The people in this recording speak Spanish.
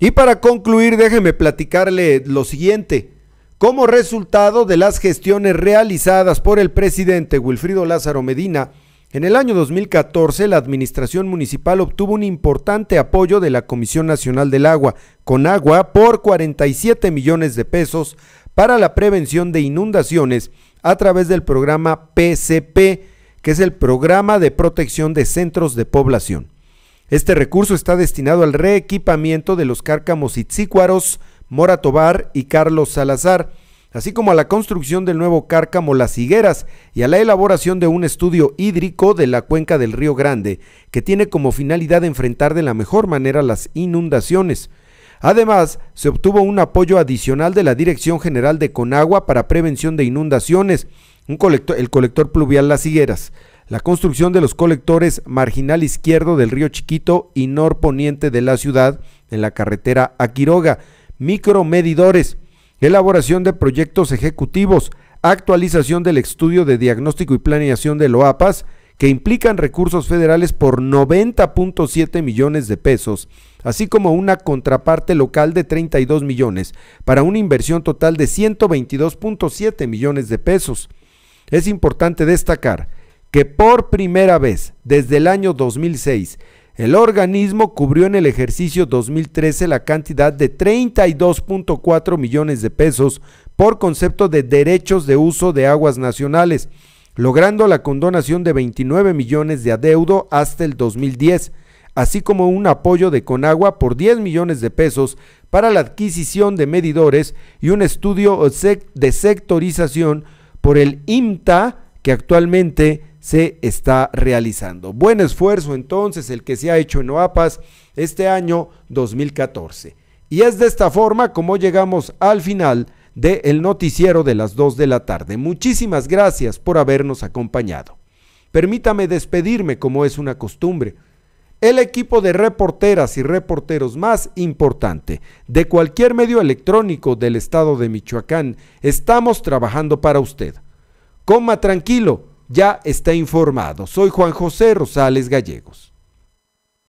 Y para concluir, déjeme platicarle lo siguiente. Como resultado de las gestiones realizadas por el presidente Wilfrido Lázaro Medina, en el año 2014 la Administración Municipal obtuvo un importante apoyo de la Comisión Nacional del Agua, con agua por 47 millones de pesos para la prevención de inundaciones a través del programa PCP, que es el Programa de Protección de Centros de Población. Este recurso está destinado al reequipamiento de los cárcamos Itzícuaros, Mora Tobar y Carlos Salazar, así como a la construcción del nuevo cárcamo Las Higueras y a la elaboración de un estudio hídrico de la cuenca del Río Grande, que tiene como finalidad enfrentar de la mejor manera las inundaciones. Además, se obtuvo un apoyo adicional de la Dirección General de Conagua para prevención de inundaciones, el colector pluvial Las Higueras, la construcción de los colectores marginal izquierdo del río Chiquito y norponiente de la ciudad en la carretera a Quiroga, micromedidores, elaboración de proyectos ejecutivos, actualización del estudio de diagnóstico y planeación de Loapas, que implican recursos federales por 90.7 millones de pesos, así como una contraparte local de 32 millones, para una inversión total de 122.7 millones de pesos. Es importante destacar que por primera vez desde el año 2006, el organismo cubrió en el ejercicio 2013 la cantidad de 32.4 millones de pesos por concepto de derechos de uso de aguas nacionales, logrando la condonación de 29 millones de adeudo hasta el 2010, así como un apoyo de Conagua por 10 millones de pesos para la adquisición de medidores y un estudio de sectorización por el IMTA que actualmente se está realizando. Buen esfuerzo entonces el que se ha hecho en OAPAS este año 2014. Y es de esta forma como llegamos al final del El noticiero de las 2 de la tarde. Muchísimas gracias por habernos acompañado. Permítame despedirme como es una costumbre. El equipo de reporteras y reporteros más importante de cualquier medio electrónico del estado de Michoacán estamos trabajando para usted. Coma tranquilo, ya está informado. Soy Juan José Rosales Gallegos.